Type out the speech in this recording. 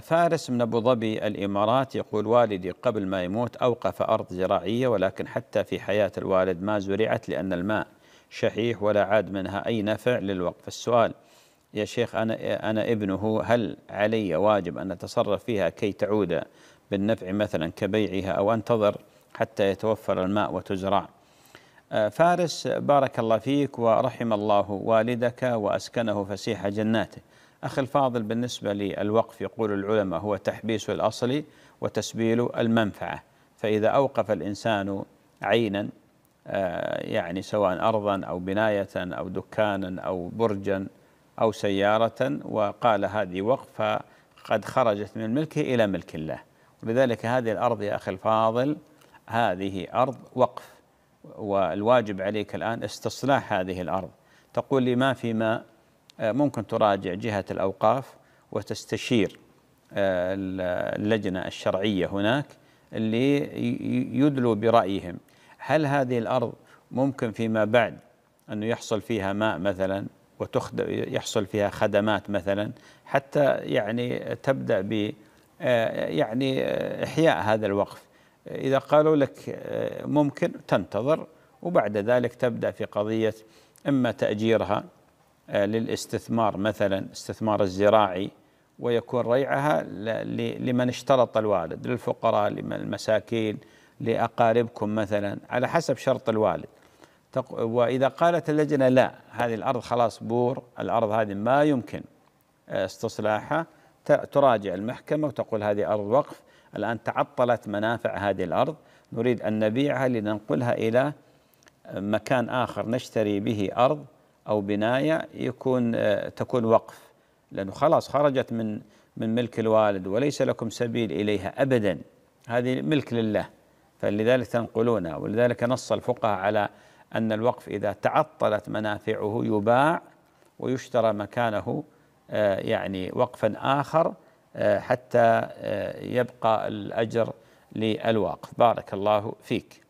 فارس من أبو ظبي الإمارات يقول والدي قبل ما يموت أوقف أرض زراعية ولكن حتى في حياة الوالد ما زرعت لأن الماء شحيح ولا عاد منها أي نفع للوقف السؤال يا شيخ أنا, أنا ابنه هل علي واجب أن أتصرف فيها كي تعود بالنفع مثلا كبيعها أو أنتظر حتى يتوفر الماء وتزرع آه، فارس بارك الله فيك ورحم الله والدك وأسكنه فسيح جناته أخي الفاضل بالنسبة للوقف يقول العلماء هو تحبيس الأصل وتسبيل المنفعة فإذا أوقف الإنسان عينا آه، يعني سواء أرضا أو بناية أو دكانا أو برجا أو سيارة وقال هذه وقف قد خرجت من ملكه إلى ملك الله ولذلك هذه الأرض يا أخي الفاضل هذه أرض وقف والواجب عليك الآن استصلاح هذه الأرض تقول لي ما في ماء آه، ممكن تراجع جهة الأوقاف وتستشير آه، اللجنة الشرعية هناك اللي يدلوا برأيهم هل هذه الأرض ممكن فيما بعد أنه يحصل فيها ماء مثلا ويحصل فيها خدمات مثلا حتى يعني تبدأ ب آه، يعني إحياء هذا الوقف إذا قالوا لك ممكن تنتظر وبعد ذلك تبدأ في قضية إما تأجيرها آه، للاستثمار مثلا استثمار الزراعي ويكون ريعها لمن اشترط الوالد للفقراء للمساكين لأقاربكم مثلا على حسب شرط الوالد وإذا قالت اللجنة لا هذه الأرض خلاص بور الأرض هذه ما يمكن آه، استصلاحها تراجع المحكمة وتقول هذه أرض وقف الآن تعطلت منافع هذه الأرض نريد أن نبيعها لننقلها إلى مكان آخر نشتري به أرض أو بناية يكون آه، تكون وقف لأنه خلاص خرجت من من ملك الوالد وليس لكم سبيل إليها أبدا هذه ملك لله فلذلك تنقلونها ولذلك نص الفقهاء على أن الوقف إذا تعطلت منافعه يباع ويشترى مكانه آه، يعني وقفا آخر آه، حتى يبقى الأجر للواقف بارك الله فيك